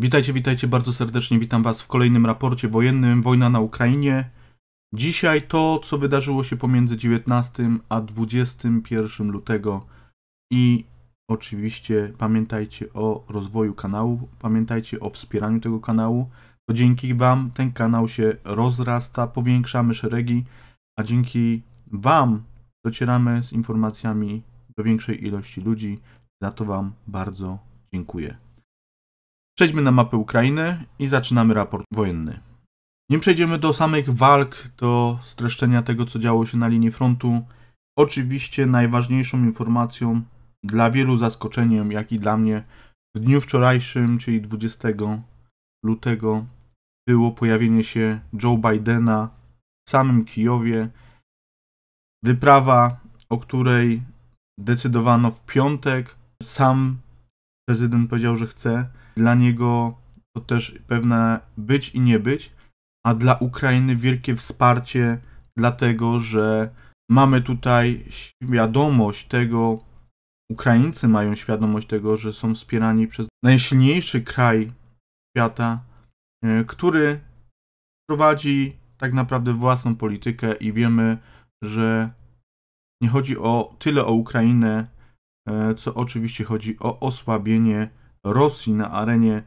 Witajcie, witajcie bardzo serdecznie. Witam Was w kolejnym raporcie wojennym Wojna na Ukrainie. Dzisiaj to, co wydarzyło się pomiędzy 19 a 21 lutego. I oczywiście pamiętajcie o rozwoju kanału, pamiętajcie o wspieraniu tego kanału. To dzięki Wam ten kanał się rozrasta, powiększamy szeregi, a dzięki Wam docieramy z informacjami do większej ilości ludzi. Za to Wam bardzo dziękuję. Przejdźmy na mapę Ukrainy i zaczynamy raport wojenny. Nim przejdziemy do samych walk, do streszczenia tego, co działo się na linii frontu, oczywiście najważniejszą informacją, dla wielu zaskoczeniem, jak i dla mnie, w dniu wczorajszym, czyli 20 lutego, było pojawienie się Joe Bidena w samym Kijowie. Wyprawa, o której decydowano w piątek. Sam prezydent powiedział, że chce dla niego to też pewne być i nie być, a dla Ukrainy wielkie wsparcie, dlatego że mamy tutaj świadomość tego, Ukraińcy mają świadomość tego, że są wspierani przez najsilniejszy kraj świata, e, który prowadzi tak naprawdę własną politykę i wiemy, że nie chodzi o tyle o Ukrainę, e, co oczywiście chodzi o osłabienie Rosji na arenie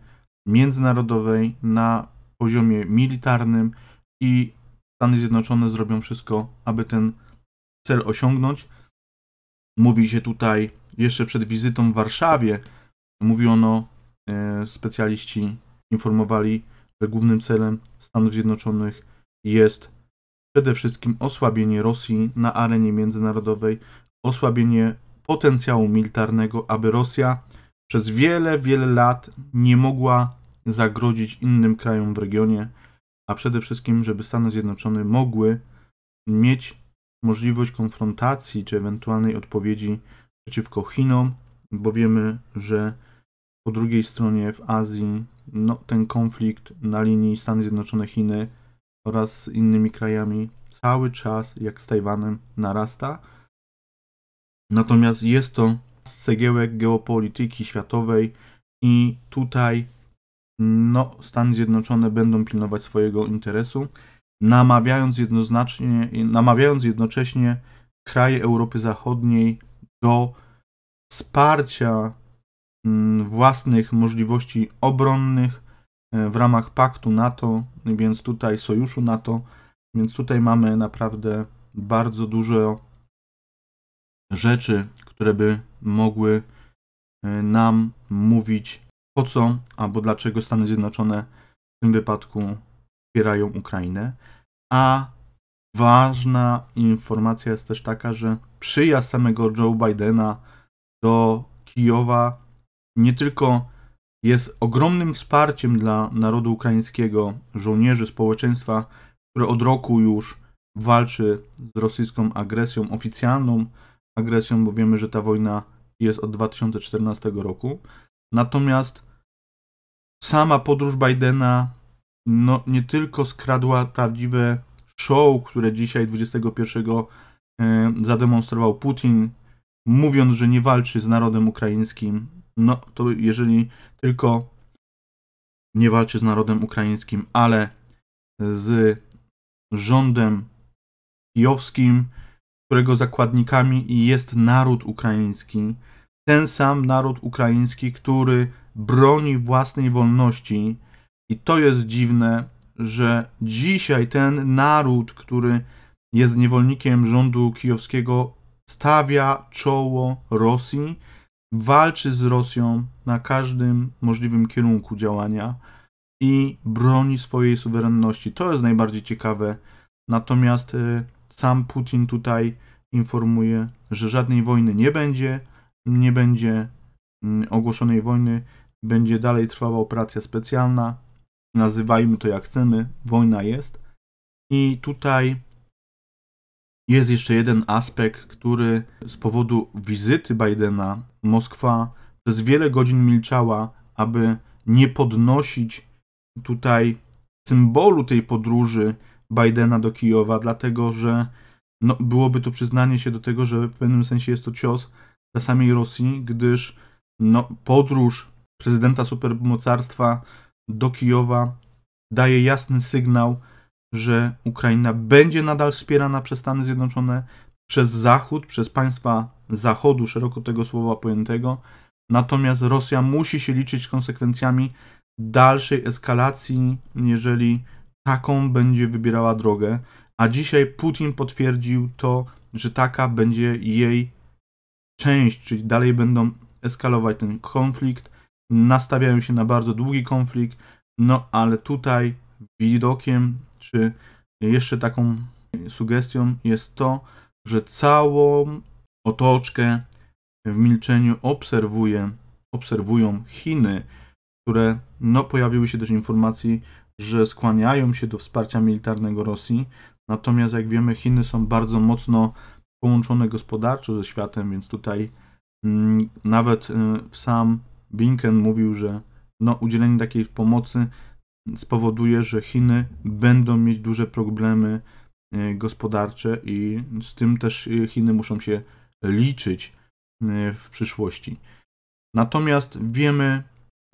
międzynarodowej, na poziomie militarnym i Stany Zjednoczone zrobią wszystko, aby ten cel osiągnąć. Mówi się tutaj jeszcze przed wizytą w Warszawie, mówiono, e, specjaliści informowali, że głównym celem Stanów Zjednoczonych jest przede wszystkim osłabienie Rosji na arenie międzynarodowej, osłabienie potencjału militarnego, aby Rosja przez wiele, wiele lat nie mogła zagrozić innym krajom w regionie, a przede wszystkim, żeby Stany Zjednoczone mogły mieć możliwość konfrontacji czy ewentualnej odpowiedzi przeciwko Chinom, bo wiemy, że po drugiej stronie w Azji no, ten konflikt na linii Stany Zjednoczone-Chiny oraz z innymi krajami cały czas, jak z Tajwanem, narasta. Natomiast jest to z cegiełek geopolityki światowej i tutaj no, Stany Zjednoczone będą pilnować swojego interesu, namawiając jednoznacznie, namawiając jednocześnie kraje Europy Zachodniej do wsparcia mm, własnych możliwości obronnych e, w ramach paktu NATO, więc tutaj sojuszu NATO, więc tutaj mamy naprawdę bardzo dużo rzeczy, które by mogły e, nam mówić po co albo dlaczego Stany Zjednoczone w tym wypadku wspierają Ukrainę. A ważna informacja jest też taka, że przyjazd samego Joe Bidena do Kijowa nie tylko jest ogromnym wsparciem dla narodu ukraińskiego, żołnierzy, społeczeństwa, które od roku już walczy z rosyjską agresją oficjalną, agresją, bo wiemy, że ta wojna jest od 2014 roku. Natomiast sama podróż Bidena no, nie tylko skradła prawdziwe show, które dzisiaj 21 e, zademonstrował Putin, mówiąc, że nie walczy z narodem ukraińskim. No to jeżeli tylko nie walczy z narodem ukraińskim, ale z rządem kijowskim, którego zakładnikami jest naród ukraiński, ten sam naród ukraiński, który broni własnej wolności. I to jest dziwne, że dzisiaj ten naród, który jest niewolnikiem rządu kijowskiego, stawia czoło Rosji, walczy z Rosją na każdym możliwym kierunku działania i broni swojej suwerenności. To jest najbardziej ciekawe. Natomiast y, sam Putin tutaj informuje, że żadnej wojny nie będzie, nie będzie mm, ogłoszonej wojny, będzie dalej trwała operacja specjalna. Nazywajmy to jak chcemy, wojna jest. I tutaj jest jeszcze jeden aspekt, który z powodu wizyty Bidena Moskwa przez wiele godzin milczała, aby nie podnosić tutaj symbolu tej podróży, Bidena do Kijowa, dlatego że no, byłoby to przyznanie się do tego, że w pewnym sensie jest to cios dla samej Rosji, gdyż no, podróż prezydenta supermocarstwa do Kijowa daje jasny sygnał, że Ukraina będzie nadal wspierana przez Stany Zjednoczone, przez Zachód, przez państwa Zachodu, szeroko tego słowa pojętego. Natomiast Rosja musi się liczyć z konsekwencjami dalszej eskalacji, jeżeli taką będzie wybierała drogę, a dzisiaj Putin potwierdził to, że taka będzie jej część, czyli dalej będą eskalować ten konflikt, nastawiają się na bardzo długi konflikt, no ale tutaj widokiem, czy jeszcze taką sugestią jest to, że całą otoczkę w milczeniu obserwuje, obserwują Chiny, które no pojawiły się też informacji, że skłaniają się do wsparcia militarnego Rosji. Natomiast, jak wiemy, Chiny są bardzo mocno połączone gospodarczo ze światem, więc tutaj mm, nawet y, sam Blinken mówił, że no, udzielenie takiej pomocy spowoduje, że Chiny będą mieć duże problemy y, gospodarcze i z tym też y, Chiny muszą się liczyć w przyszłości. Natomiast wiemy,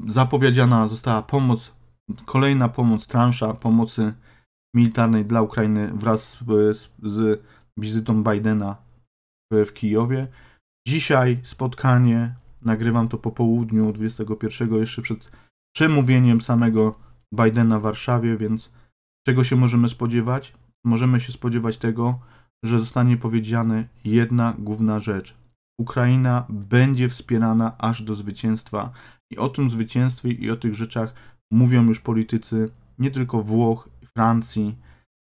zapowiedziana została pomoc kolejna pomoc, transza pomocy militarnej dla Ukrainy wraz z, z, z wizytą Bidena w, w Kijowie. Dzisiaj spotkanie, nagrywam to po południu 21, jeszcze przed przemówieniem samego Bidena w Warszawie, więc czego się możemy spodziewać? Możemy się spodziewać tego, że zostanie powiedziane jedna główna rzecz. Ukraina będzie wspierana aż do zwycięstwa. I o tym zwycięstwie i o tych rzeczach mówią już politycy nie tylko Włoch, i Francji,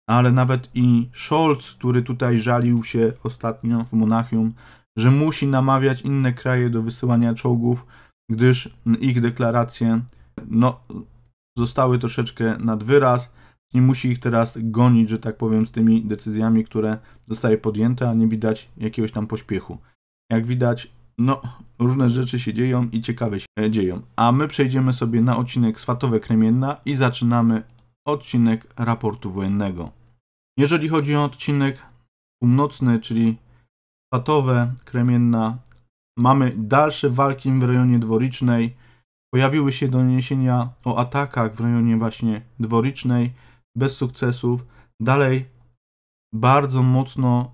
ale nawet i Scholz, który tutaj żalił się ostatnio w Monachium, że musi namawiać inne kraje do wysyłania czołgów, gdyż ich deklaracje no, zostały troszeczkę nad wyraz nie musi ich teraz gonić, że tak powiem, z tymi decyzjami, które zostały podjęte, a nie widać jakiegoś tam pośpiechu. Jak widać, no, różne rzeczy się dzieją i ciekawe się dzieją. A my przejdziemy sobie na odcinek Swatowe Kremienna i zaczynamy odcinek raportu wojennego. Jeżeli chodzi o odcinek północny, czyli Swatowe Kremienna, mamy dalsze walki w rejonie dworicznej. Pojawiły się doniesienia o atakach w rejonie właśnie dworicznej, bez sukcesów. Dalej bardzo mocno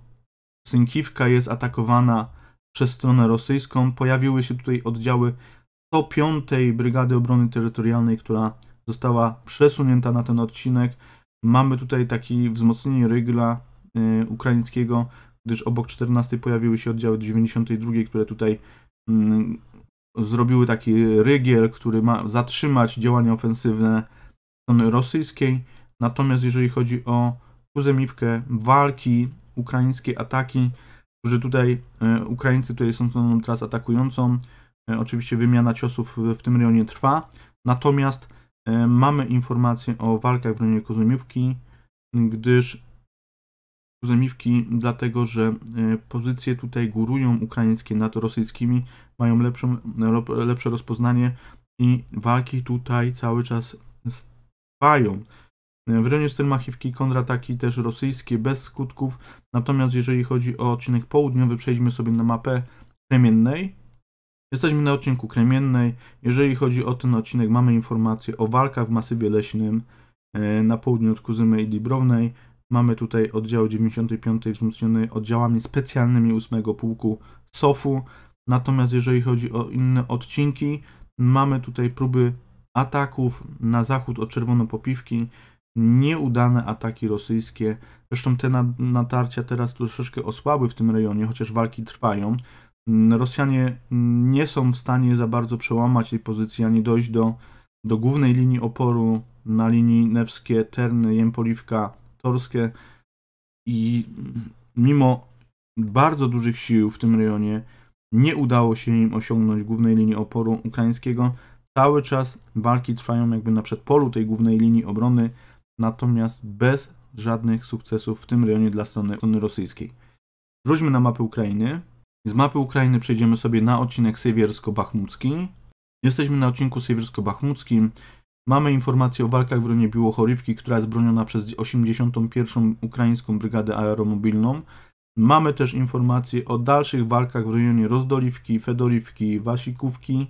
Synkiwka jest atakowana przez stronę rosyjską. Pojawiły się tutaj oddziały 105 Brygady Obrony Terytorialnej, która została przesunięta na ten odcinek. Mamy tutaj takie wzmocnienie rygla y, ukraińskiego, gdyż obok 14 pojawiły się oddziały 92, które tutaj y, zrobiły taki rygiel, który ma zatrzymać działania ofensywne strony rosyjskiej. Natomiast jeżeli chodzi o kuzemiwkę, walki, ukraińskie ataki, którzy tutaj, e, Ukraińcy tutaj są stroną teraz atakującą. E, oczywiście wymiana ciosów w tym rejonie trwa, natomiast e, mamy informacje o walkach w rejonie Kozemiówki, gdyż Kozemiówki, dlatego że pozycje tutaj górują ukraińskie nad rosyjskimi, mają lepszą, lepsze rozpoznanie i walki tutaj cały czas trwają. W rejonie Styrmachiwki kontrataki też rosyjskie bez skutków. Natomiast jeżeli chodzi o odcinek południowy, przejdźmy sobie na mapę Kremiennej. Jesteśmy na odcinku Kremiennej. Jeżeli chodzi o ten odcinek, mamy informacje o walkach w masywie leśnym e, na południu od Kuzymy i Dibrownej. Mamy tutaj oddział 95 wzmocniony oddziałami specjalnymi 8 pułku SOF-u. Natomiast jeżeli chodzi o inne odcinki, mamy tutaj próby ataków na zachód od popiwki Nieudane ataki rosyjskie, zresztą te natarcia teraz troszeczkę osłabły w tym rejonie, chociaż walki trwają. Mm, Rosjanie mm, nie są w stanie za bardzo przełamać tej pozycji, ani dojść do, do głównej linii oporu na linii Newskie, Terny, Jempoliwka, Torskie i mimo bardzo dużych sił w tym rejonie nie udało się im osiągnąć głównej linii oporu ukraińskiego. Cały czas walki trwają jakby na przedpolu tej głównej linii obrony natomiast bez żadnych sukcesów w tym rejonie dla strony rosyjskiej. Wróćmy na mapę Ukrainy. Z mapy Ukrainy przejdziemy sobie na odcinek Siewiersko-Bachmucki. Jesteśmy na odcinku Siewiersko-Bachmuckim. Mamy informację o walkach w rejonie Biłochorywki, która jest broniona przez 81. Ukraińską Brygadę Aeromobilną. Mamy też informacje o dalszych walkach w rejonie Rozdoliwki, Fedorivki, Wasikówki.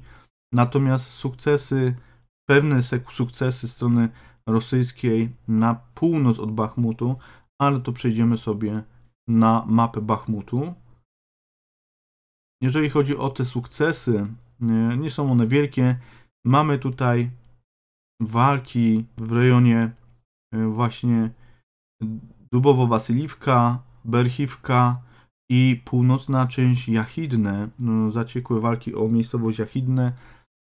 Natomiast sukcesy, pewne sukcesy strony rosyjskiej na północ od Bachmutu, ale to przejdziemy sobie na mapę Bachmutu. Jeżeli chodzi o te sukcesy, e, nie są one wielkie. Mamy tutaj walki w rejonie e, właśnie Dubowo-Wasyliwka, Berchiwka i północna część Jachidne, no, zaciekłe walki o miejscowość Jachidne.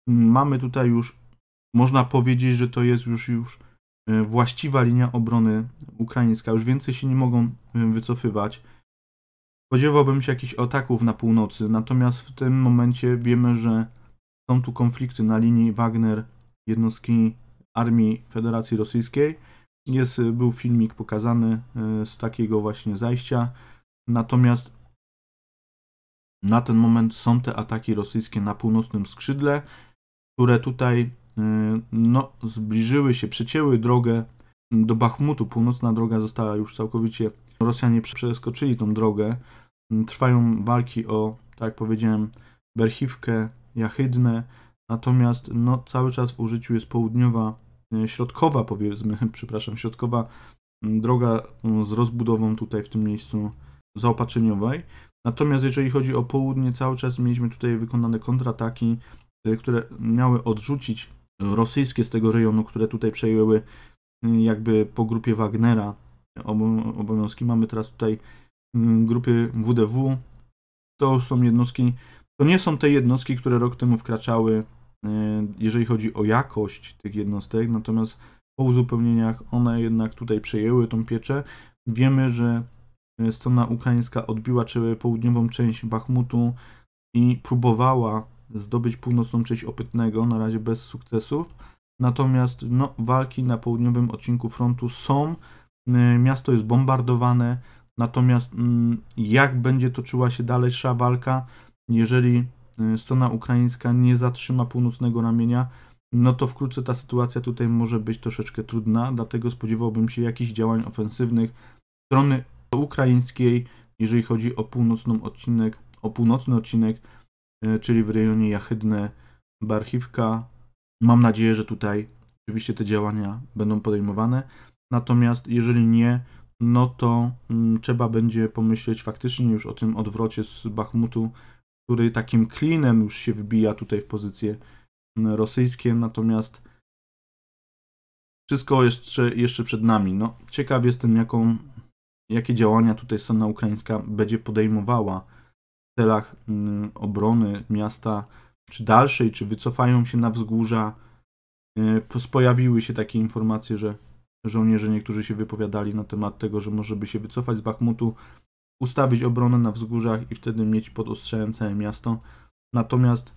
Mamy tutaj już, można powiedzieć, że to jest już, już Y, właściwa linia obrony ukraińska. Już więcej się nie mogą y, wycofywać. Spodziewałbym się jakichś ataków na północy, natomiast w tym momencie wiemy, że są tu konflikty na linii Wagner, jednostki Armii Federacji Rosyjskiej. Jest, y, był filmik pokazany z takiego właśnie zajścia. Natomiast na ten moment są te ataki rosyjskie na północnym skrzydle, które tutaj Y, no, zbliżyły się, przecięły drogę do Bachmutu. Północna droga została już całkowicie. Rosjanie przeskoczyli tą drogę. Y, trwają walki o, tak jak powiedziałem, Berchiwkę, Jachydnę. Natomiast no, cały czas w użyciu jest południowa, y, środkowa, powiedzmy, przepraszam, środkowa droga z rozbudową tutaj w tym miejscu zaopatrzeniowej. Natomiast jeżeli chodzi o południe, cały czas mieliśmy tutaj wykonane kontrataki, które miały odrzucić rosyjskie z tego rejonu, które tutaj przejęły mm, jakby po grupie Wagnera obowiązki. Mamy teraz tutaj mm, grupy WDW. To są jednostki, to nie są te jednostki, które rok temu wkraczały, e, jeżeli chodzi o jakość tych jednostek, natomiast po uzupełnieniach one jednak tutaj przejęły tą pieczę. Wiemy, że e, strona ukraińska odbiła południową część Bachmutu i próbowała zdobyć północną część Opytnego, na razie bez sukcesów. Natomiast no, walki na południowym odcinku frontu są, y, miasto jest bombardowane, natomiast mm, jak będzie toczyła się dalsza walka, jeżeli y, strona ukraińska nie zatrzyma północnego ramienia, no to wkrótce ta sytuacja tutaj może być troszeczkę trudna, dlatego spodziewałbym się jakichś działań ofensywnych strony ukraińskiej, jeżeli chodzi o północną odcinek, o północny odcinek E, czyli w rejonie Jachydne, Barchiwka. Mam nadzieję, że tutaj oczywiście te działania będą podejmowane. Natomiast jeżeli nie, no to mm, trzeba będzie pomyśleć faktycznie już o tym odwrocie z Bachmutu, który takim klinem już się wbija tutaj w pozycje mm, rosyjskie. Natomiast wszystko jeszcze, jeszcze przed nami. No, ciekaw jestem, jaką, jakie działania tutaj strona ukraińska będzie podejmowała celach mm, obrony miasta, czy dalszej, czy wycofają się na wzgórza. Y, pojawiły się takie informacje, że żołnierze niektórzy się wypowiadali na temat tego, że może by się wycofać z Bachmutu, ustawić obronę na wzgórzach i wtedy mieć pod ostrzałem całe miasto. Natomiast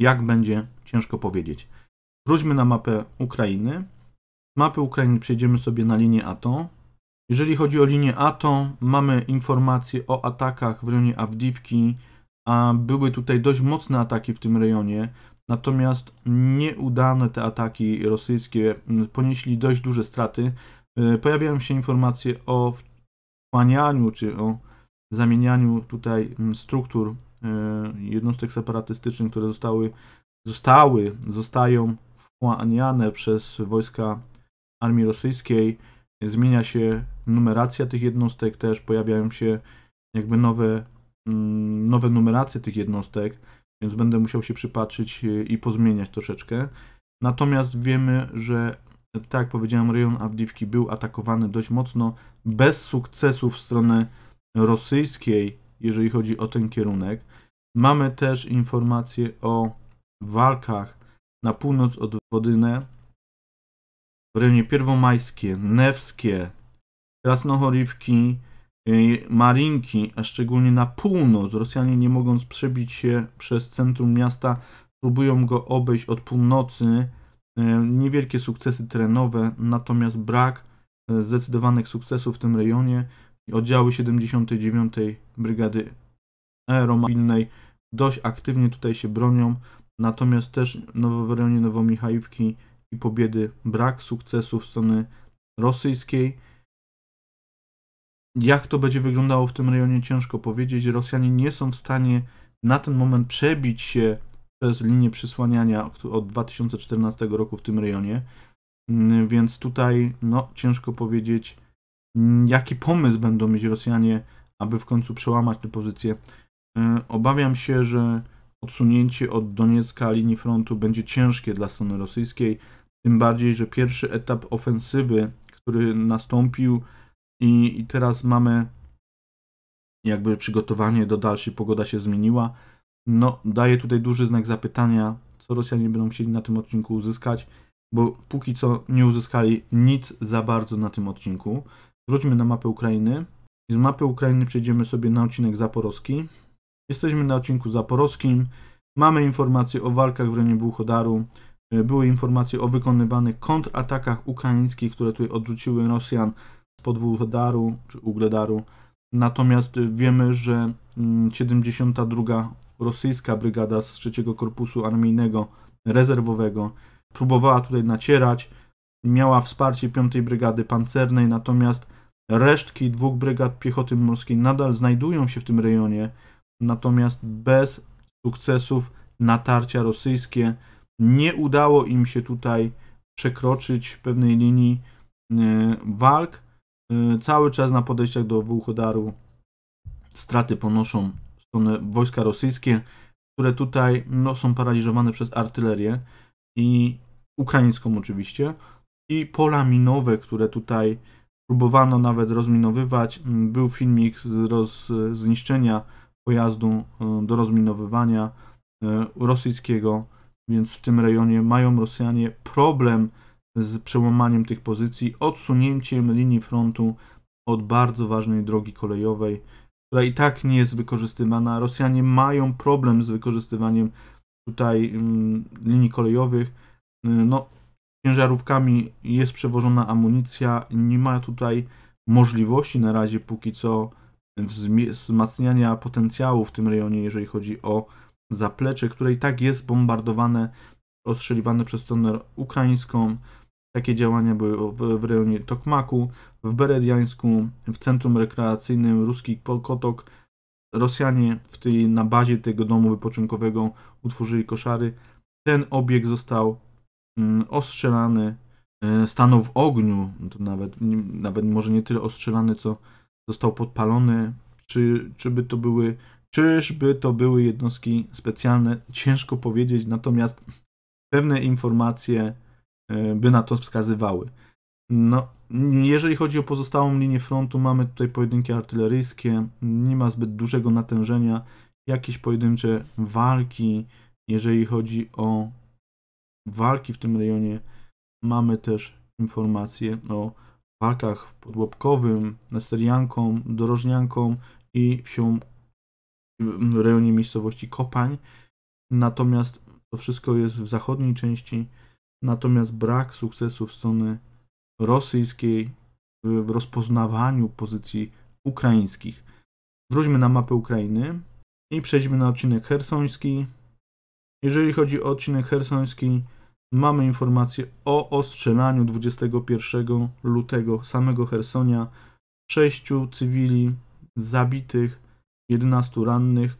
jak będzie, ciężko powiedzieć. Wróćmy na mapę Ukrainy. Z mapy Ukrainy przejdziemy sobie na linię ATO, jeżeli chodzi o linię A, to mamy informacje o atakach w rejonie Awdiwki, a były tutaj dość mocne ataki w tym rejonie, natomiast nieudane te ataki rosyjskie mm, ponieśli dość duże straty. E, pojawiają się informacje o wchłanianiu czy o zamienianiu tutaj mm, struktur e, jednostek separatystycznych, które zostały, zostały, zostają wchłaniane przez wojska armii rosyjskiej zmienia się numeracja tych jednostek też, pojawiają się jakby nowe, mm, nowe numeracje tych jednostek, więc będę musiał się przypatrzyć e, i pozmieniać troszeczkę. Natomiast wiemy, że tak jak powiedziałem, rejon Avdiivki był atakowany dość mocno, bez sukcesu w stronę rosyjskiej, jeżeli chodzi o ten kierunek. Mamy też informacje o walkach na północ od Wodynę, w rejonie Pierwomajskie, Newskie, Krasnochorywki, y, Marinki, a szczególnie na północ. Rosjanie nie mogąc przebić się przez centrum miasta, próbują go obejść od północy. Y, niewielkie sukcesy terenowe, natomiast brak y, zdecydowanych sukcesów w tym rejonie. Oddziały 79. Brygady Aeromobilnej dość aktywnie tutaj się bronią, natomiast też w rejonie Nowomichajówki i pobiedy, brak sukcesów strony rosyjskiej. Jak to będzie wyglądało w tym rejonie, ciężko powiedzieć. Rosjanie nie są w stanie na ten moment przebić się przez linię przysłaniania od 2014 roku w tym rejonie. Mm, więc tutaj, no, ciężko powiedzieć, mm, jaki pomysł będą mieć Rosjanie, aby w końcu przełamać tę pozycję. E, obawiam się, że odsunięcie od Doniecka linii frontu będzie ciężkie dla strony rosyjskiej. Tym bardziej, że pierwszy etap ofensywy, który nastąpił i, i teraz mamy jakby przygotowanie do dalszej, pogoda się zmieniła. No, daje tutaj duży znak zapytania, co Rosjanie będą chcieli na tym odcinku uzyskać, bo póki co nie uzyskali nic za bardzo na tym odcinku. Wróćmy na mapę Ukrainy. Z mapy Ukrainy przejdziemy sobie na odcinek zaporowski. Jesteśmy na odcinku zaporowskim. Mamy informacje o walkach w rejonie Buchodaru. E, były informacje o wykonywanych kontratakach ukraińskich, które tutaj odrzuciły Rosjan z daru, czy Ugledaru. Natomiast e, wiemy, że 72. Mm, rosyjska Brygada z 3 Korpusu Armijnego Rezerwowego próbowała tutaj nacierać. Miała wsparcie 5 Brygady Pancernej, natomiast resztki dwóch brygad piechoty morskiej nadal znajdują się w tym rejonie, natomiast bez sukcesów natarcia rosyjskie nie udało im się tutaj przekroczyć pewnej linii e, walk. E, cały czas na podejściach do Włóchodaru straty ponoszą strony wojska rosyjskie, które tutaj no, są paraliżowane przez artylerię i ukraińską oczywiście i pola minowe, które tutaj próbowano nawet rozminowywać. Był filmik z roz, zniszczenia pojazdu e, do rozminowywania rosyjskiego więc w tym rejonie mają Rosjanie problem z przełamaniem tych pozycji, odsunięciem linii frontu od bardzo ważnej drogi kolejowej, która i tak nie jest wykorzystywana. Rosjanie mają problem z wykorzystywaniem tutaj mm, linii kolejowych. Y, no, ciężarówkami jest przewożona amunicja, nie ma tutaj możliwości na razie póki co wzmacniania potencjału w tym rejonie, jeżeli chodzi o zaplecze, które i tak jest bombardowane, ostrzeliwane przez stronę ukraińską. Takie działania były w, w rejonie Tokmaku, w Berediańsku, w centrum rekreacyjnym Ruski Polkotok. Rosjanie w tej, na bazie tego domu wypoczynkowego utworzyli koszary. Ten obiekt został mm, ostrzelany, y, stanął w ogniu, no to nawet, nie, nawet może nie tyle ostrzelany, co został podpalony. Czy, czy by to były Czyżby to były jednostki specjalne? Ciężko powiedzieć, natomiast pewne informacje e, by na to wskazywały. No, jeżeli chodzi o pozostałą linię frontu, mamy tutaj pojedynki artyleryjskie, nie ma zbyt dużego natężenia, jakieś pojedyncze walki, jeżeli chodzi o walki w tym rejonie, mamy też informacje o walkach pod Łobkowym, Nesterianką, Dorożnianką i wsią w rejonie miejscowości Kopań. Natomiast to wszystko jest w zachodniej części. Natomiast brak sukcesów strony rosyjskiej w rozpoznawaniu pozycji ukraińskich. Wróćmy na mapę Ukrainy i przejdźmy na odcinek hersoński. Jeżeli chodzi o odcinek hersoński, mamy informację o ostrzelaniu 21 lutego samego Hersonia sześciu cywili zabitych, 11 rannych,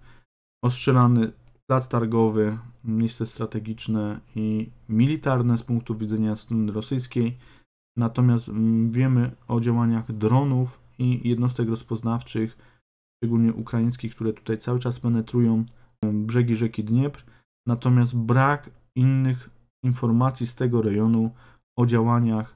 ostrzelany plac targowy, miejsce strategiczne i militarne z punktu widzenia strony rosyjskiej. Natomiast mm, wiemy o działaniach dronów i jednostek rozpoznawczych, szczególnie ukraińskich, które tutaj cały czas penetrują mm, brzegi rzeki Dniepr. Natomiast brak innych informacji z tego rejonu o działaniach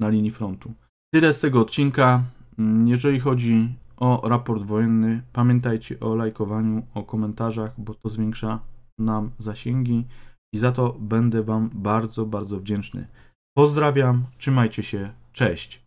na linii frontu. Tyle z tego odcinka. Mm, jeżeli chodzi o raport wojenny. Pamiętajcie o lajkowaniu, o komentarzach, bo to zwiększa nam zasięgi i za to będę Wam bardzo, bardzo wdzięczny. Pozdrawiam, trzymajcie się, cześć.